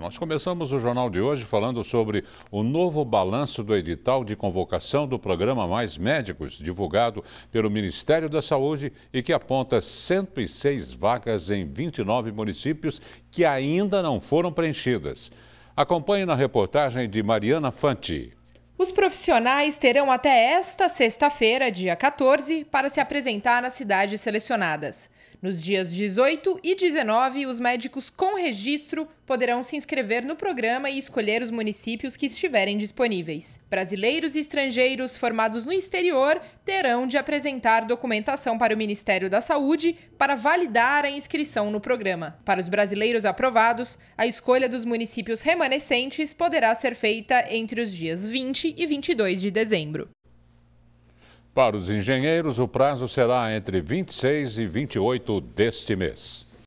Nós começamos o jornal de hoje falando sobre o novo balanço do edital de convocação do programa Mais Médicos, divulgado pelo Ministério da Saúde e que aponta 106 vagas em 29 municípios que ainda não foram preenchidas. Acompanhe na reportagem de Mariana Fanti. Os profissionais terão até esta sexta-feira, dia 14, para se apresentar nas cidades selecionadas. Nos dias 18 e 19, os médicos com registro poderão se inscrever no programa e escolher os municípios que estiverem disponíveis. Brasileiros e estrangeiros formados no exterior terão de apresentar documentação para o Ministério da Saúde para validar a inscrição no programa. Para os brasileiros aprovados, a escolha dos municípios remanescentes poderá ser feita entre os dias 20 e 22 de dezembro. Para os engenheiros, o prazo será entre 26 e 28 deste mês.